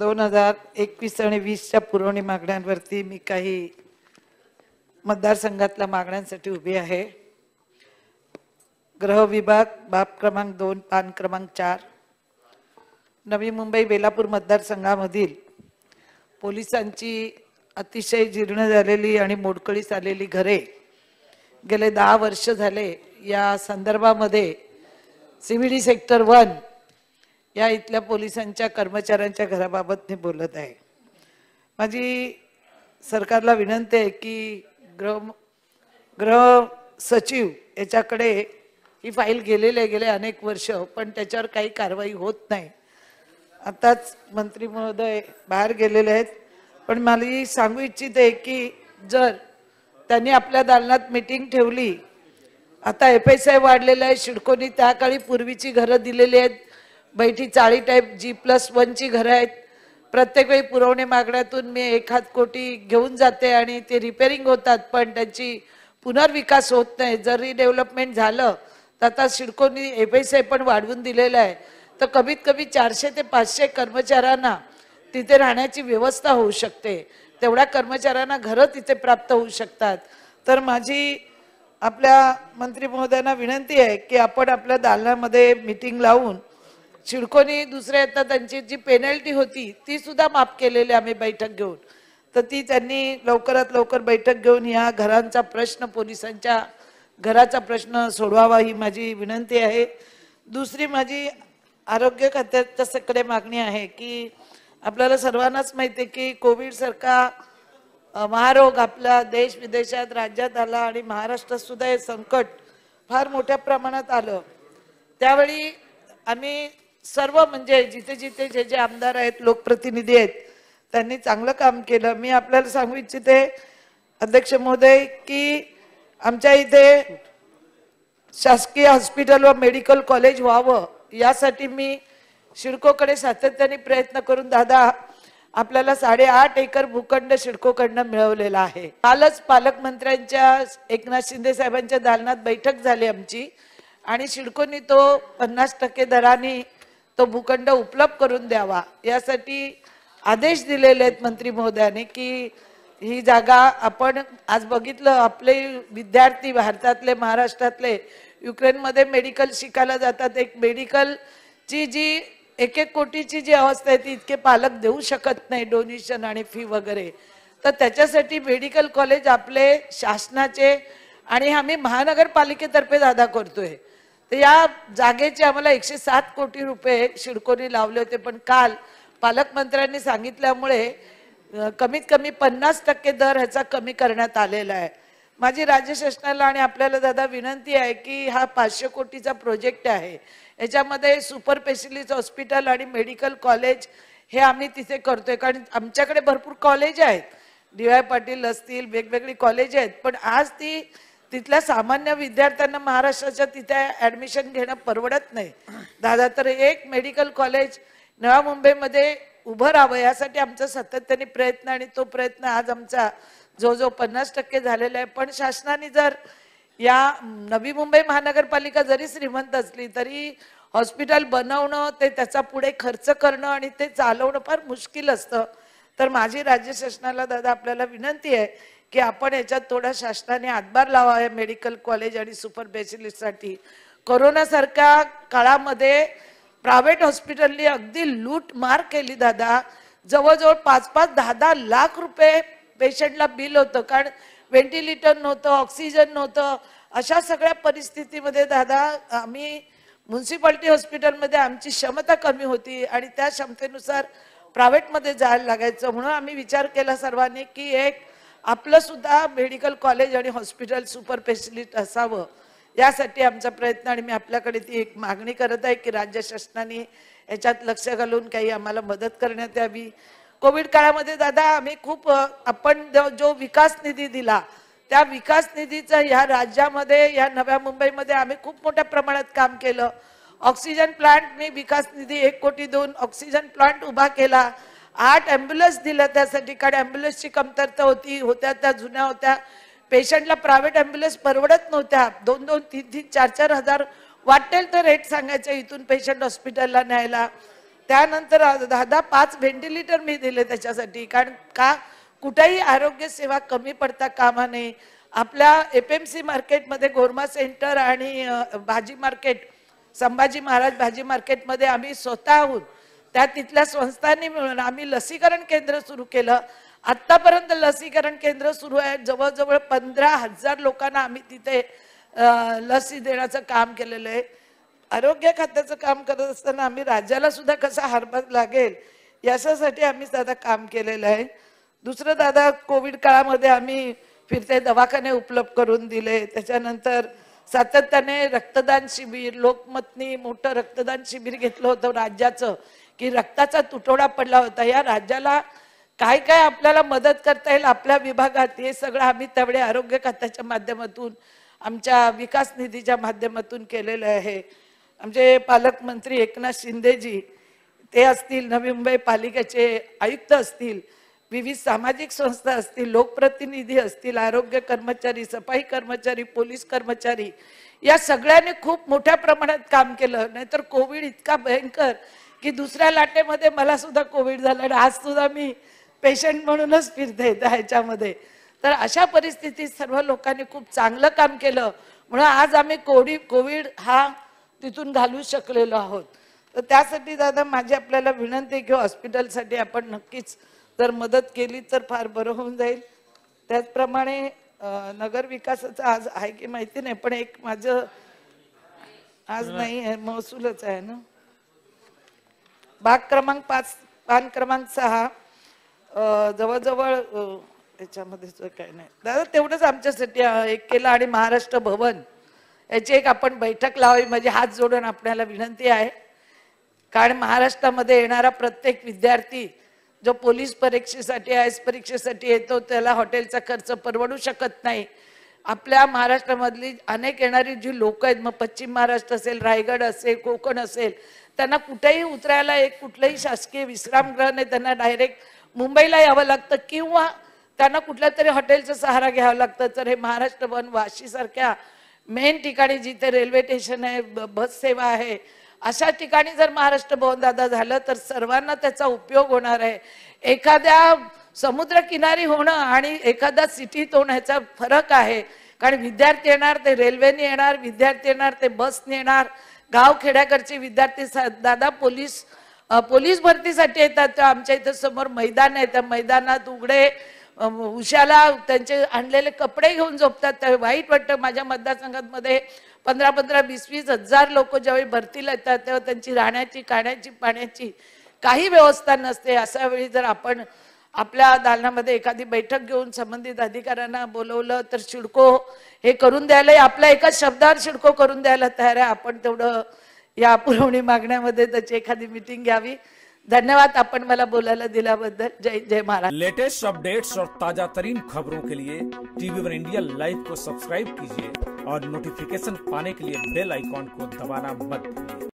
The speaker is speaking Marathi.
दोन हजार एकवीस आणि वीसच्या पुरवणी मागण्यांवरती मी काही मतदारसंघातल्या मागण्यांसाठी उभी आहे ग्रह विभाग क्रमांक दोन पान क्रमांक चार नवी मुंबई बेलापूर मतदारसंघामधील पोलिसांची अतिशय जीर्ण झालेली आणि मोडकळीस आलेली घरे गेले दहा वर्ष झाले या संदर्भामध्ये सी सेक्टर वन या इथल्या पोलिसांच्या कर्मचाऱ्यांच्या घराबाबत मी बोलत आहे माझी सरकारला विनंती आहे की गृह ग्रह सचिव याच्याकडे ही फाईल गेलेले गेले अनेक वर्ष पण त्याच्यावर काही कारवाई होत नाही आताच मंत्री महोदय बाहेर गेलेले आहेत पण मला सांगू इच्छित आहे की जर त्यांनी आपल्या दालनात मीटिंग ठेवली आता एफ एस आय वाढलेलं वाढलेला आहे शिडकोनी त्या काळी पूर्वीची घरं दिलेली आहेत बैठी चाळी टाईप जी प्लस वनची घरं आहेत प्रत्येक वेळी पुरवणे मागण्यातून मी एक हात कोटी घेऊन जाते आणि ते रिपेरिंग होतात पण त्यांची पुनर्विकास होत नाही जर रिडेव्हलपमेंट झालं तर आता सिडकोनी पैसे पण वाढवून दिलेलं आहे तर कमीत कमी चारशे ते पाचशे कर्मचाऱ्यांना तिथे राहण्याची व्यवस्था होऊ शकते तेवढ्या कर्मचाऱ्यांना घरं तिथे प्राप्त होऊ शकतात तर माझी आपल्या मंत्री महोदयांना विनंती आहे की आपण आपल्या दालनामध्ये मिटिंग लावून शिडकोनी दुसरे आता त्यांची जी पेनल्टी होती ती सुद्धा माफ केलेली आम्ही बैठक घेऊन तर ती त्यांनी लवकरात लवकर बैठक घेऊन ह्या घरांचा प्रश्न पोलिसांच्या घराचा प्रश्न सोडवावा ही माझी विनंती आहे दुसरी माझी आरोग्य खात्याच्या सगळे मागणी आहे की आपल्याला सर्वांनाच माहिती आहे की कोविडसारखा महारोग आपला देश विदेशात राज्यात आला आणि महाराष्ट्रातसुद्धा सुद्धा हे संकट फार मोठ्या प्रमाणात आलं त्यावेळी आम्ही सर्व म्हणजे जिथे जिथे जे जे आमदार आहेत लोकप्रतिनिधी आहेत त्यांनी चांगलं काम केलं मी आपल्याला सांगू इच्छिते अध्यक्ष महोदय की आमच्या इथे शासकीय हॉस्पिटल व मेडिकल कॉलेज व्हावं यासाठी मी शिडकोकडे सातत्याने प्रयत्न करून दादा आपल्याला साडेआठ एकर भूखंड शिडकोकडनं मिळवलेला आहे कालच पालकमंत्र्यांच्या एकनाथ शिंदे साहेबांच्या दालनात बैठक झाली आमची आणि शिडकोनी तो पन्नास टक्के दराने तो भूखंड उपलब्ध करून द्यावा यासाठी आदेश दिलेले आहेत मंत्री महोदयाने की ही जागा आपण आज बघितलं आपले विद्यार्थी भारतातले महाराष्ट्रातले युक्रेनमध्ये मेडिकल शिकायला जातात एक मेडिकलची जी एक एक कोटीची जी अवस्था आहे ती इतके पालक देऊ शकत नाही डोनेशन आणि फी वगैरे तर त्याच्यासाठी मेडिकल कॉलेज आपले शासनाचे आणि आम्ही महानगरपालिकेतर्फे दादा करतोय या जागेचे आम्हाला एकशे सात कोटी रुपये शिडकोनी लावले होते पण काल पालकमंत्र्यांनी सांगितल्यामुळे कमीत कमी पन्नास टक्के दर ह्याचा कमी करण्यात आलेला आहे माझी राज्य शासनाला आणि आपल्याला दादा विनंती आहे की हा पाचशे कोटीचा प्रोजेक्ट आहे याच्यामध्ये सुपर स्पेशलिस्ट हॉस्पिटल आणि मेडिकल कॉलेज हे आम्ही तिथे करतोय कारण आमच्याकडे भरपूर कॉलेज आहेत डी वाय पाटील असतील वेगवेगळी कॉलेज आहेत पण आज ती तिथल्या सामान्य विद्यार्थ्यांना महाराष्ट्राच्या तिथे ऍडमिशन घेणं परवडत नाही दादा तर एक मेडिकल कॉलेज नवा मुंबईमध्ये उभं राहावं यासाठी आमचा सातत्याने प्रयत्न आणि तो प्रयत्न आज आमचा जो जो पन्नास टक्के झालेला आहे पण शासनाने जर या नवी मुंबई महानगरपालिका जरी श्रीमंत असली तरी हॉस्पिटल बनवणं ते त्याचा पुढे खर्च करणं आणि ते चालवणं फार मुश्किल असतं तर माझी राज्य शासनाला दादा आपल्याला विनंती आहे की आपण याच्यात थोडा शासनाने हातभार लावा मेडिकल कॉलेज आणि सुपर स्पेशलिस्टसाठी कोरोनासारख्या काळामध्ये प्रायव्हेट हॉस्पिटलनी अगदी लूट मार केली दादा जवळजवळ पाच पाच दहा दहा लाख रुपये पेशंटला बिल होतं कारण व्हेंटिलेटर नव्हतं ऑक्सिजन नव्हतं अशा सगळ्या परिस्थितीमध्ये दादा आम्ही म्युन्सिपाल्टी हॉस्पिटलमध्ये आमची क्षमता कमी होती आणि त्या क्षमतेनुसार प्रायव्हेटमध्ये जायला लागायचं म्हणून आम्ही विचार केला सर्वांनी की एक आपलं सुद्धा मेडिकल कॉलेज आणि हॉस्पिटल सुपर स्पेशलिस्ट असावं यासाठी आमचा प्रयत्न आणि मी आपल्याकडे ती एक मागणी करत आहे की राज्य शासनाने याच्यात लक्ष घालून काही आम्हाला मदत करण्यात यावी कोविड काळामध्ये दादा आम्ही खूप आपण जो विकास निधी दिला त्या विकास निधीचं ह्या राज्यामध्ये या नव्या मुंबईमध्ये आम्ही खूप मोठ्या प्रमाणात काम केलं ऑक्सिजन प्लांट मी विकास निधी एक कोटी देऊन ऑक्सिजन प्लांट उभा केला आठ ॲम्ब्युलन्स दिल्या त्यासाठी कारण ॲम्ब्युलन्सची कमतरता होती होत्या त्या जुन्या होत्या पेशंटला प्रायव्हेट ॲम्ब्युलन्स परवडत नव्हत्या दोन दोन तीन तीन चार चार हजार वाटेल तर रेट सांगायचं इथून पेशंट हॉस्पिटलला न्यायला त्यानंतर दहा पाच व्हेंटिलेटर मी दिले त्याच्यासाठी कारण का कुठेही आरोग्य सेवा कमी पडता कामा नये आपल्या एप एम सी मार्केटमध्ये गोरमा सेंटर आणि भाजी मार्केट संभाजी महाराज भाजी मार्केटमध्ये आम्ही स्वतःहून त्या तिथल्या संस्थांनी मिळून आम्ही लसीकरण केंद्र सुरू केलं आत्तापर्यंत लसीकरण केंद्र सुरू आहे जवळजवळ पंधरा हजार लोकांना आम्ही तिथे लसी देण्याचं काम केलेलं आहे आरोग्य खात्याचं काम करत असताना आम्ही राज्याला सुद्धा कसा हरभर लागेल याच्यासाठी आम्ही दादा काम केलेलं आहे दुसरं दादा कोविड काळामध्ये आम्ही फिरते दवाखाने उपलब्ध करून दिले त्याच्यानंतर सातत्याने रक्तदान शिबिर लोकमतनी मोठं रक्तदान शिबिर घेतलं होतं राज्याचं की रक्ताचा तुटवडा पडला होता या राज्याला काय काय आपल्याला मदत करता येईल आपल्या विभागात हे सगळं आम्ही त्यावेळी आरोग्य खात्याच्या माध्यमातून आमच्या विकास निधीच्या माध्यमातून केलेलं आहे आमचे पालकमंत्री एकनाथ शिंदेजी ते असतील नवी मुंबई पालिकेचे आयुक्त असतील विविध सामाजिक संस्था असतील लोकप्रतिनिधी असतील आरोग्य कर्मचारी सफाई कर्मचारी पोलीस कर्मचारी या सगळ्यांनी खूप मोठ्या प्रमाणात काम केलं नाहीतर कोविड इतका भयंकर की दुसऱ्या लाटेमध्ये मला सुद्धा कोविड झाला आणि आज सुद्धा मी पेशंट म्हणूनच फिरते ह्याच्यामध्ये तर अशा परिस्थितीत सर्व लोकांनी खूप चांगलं काम केलं म्हणून आज आम्ही कोविड कोविड हा तिथून घालू शकलेलो आहोत तर त्यासाठी दादा माझी आपल्याला विनंती की हॉस्पिटलसाठी आपण नक्कीच जर मदत केली तर फार बरं होऊन जाईल त्याचप्रमाणे नगर आज आहे की माहिती नाही पण एक माझं आज नाही आहे महसूलच आहे ना भाग क्रमांक पाच पान क्रमांक सहा जवळजवळ त्याच्यामध्ये काय नाही दादा तेवढंच आमच्यासाठी एक केलं आणि महाराष्ट्र भवन याची एक आपण बैठक लावावी म्हणजे हात जोडून आपल्याला विनंती आहे कारण महाराष्ट्रामध्ये येणारा प्रत्येक विद्यार्थी जो पोलीस परीक्षेसाठी आय एस परीक्षेसाठी येतो त्याला हॉटेलचा खर्च परवडू शकत नाही आपल्या महाराष्ट्रामधली अनेक येणारी जी लोक आहेत मग पश्चिम महाराष्ट्र असेल रायगड असेल कोकण असेल त्यांना कुठेही उतरायला एक कुठलंही शासकीय विश्रामगृह नाही त्यांना डायरेक्ट मुंबईला यावं लागतं किंवा त्यांना कुठल्या तरी हॉटेलचा सहारा घ्यावा लागतं तर हे महाराष्ट्र वन वाशीसारख्या मेन ठिकाणी जिथे रेल्वे स्टेशन आहे बस सेवा आहे अशा ठिकाणी जर महाराष्ट्र भवन दादा झालं तर सर्वांना त्याचा उपयोग होणार आहे एखाद्या समुद्रकिनारी होणं आणि एखाद्या सिटीत होणं ह्याचा फरक आहे कारण विद्यार्थी येणार ते रेल्वेने येणार विद्यार्थी येणार ते बसने येणार गाव खेड्याकडचे विद्यार्थी दादा पोलीस पोलीस भरतीसाठी येतात आमच्या इथं समोर मैदान आहे त्या मैदानात उघडे उशाला त्यांचे आणलेले कपडे घेऊन झोपतात त्या वाईट वाटतं माझ्या मतदारसंघामध्ये पंधरा पंधरा वीस वीस हजार लोक ज्यावेळी भरतीला येतात तेव्हा त्यांची राहण्याची खाण्याची पाण्याची काही व्यवस्था नसते अशा वेळी जर आपण आपल्या दालनामध्ये एखादी बैठक घेऊन संबंधित अधिकाऱ्यांना बोलवलं तर शिडको हे करून द्यायला आपल्या एका शब्दावर शिडको करून द्यायला तयार आहे आपण तेवढं या पुरवणी मागण्यामध्ये त्याची एखादी मिटिंग घ्यावी धन्यवाद आपण मला बोलायला दिल्याबद्दल जय जय महाराज लेटेस्ट अपडेट्स और ताजा तरीन खबरों के लिए टीवी वन इंडिया लाइव को सब्सक्राइब कीजिए और नोटिफिकेशन पाने के लिए बेल आइकॉन को दबाना मत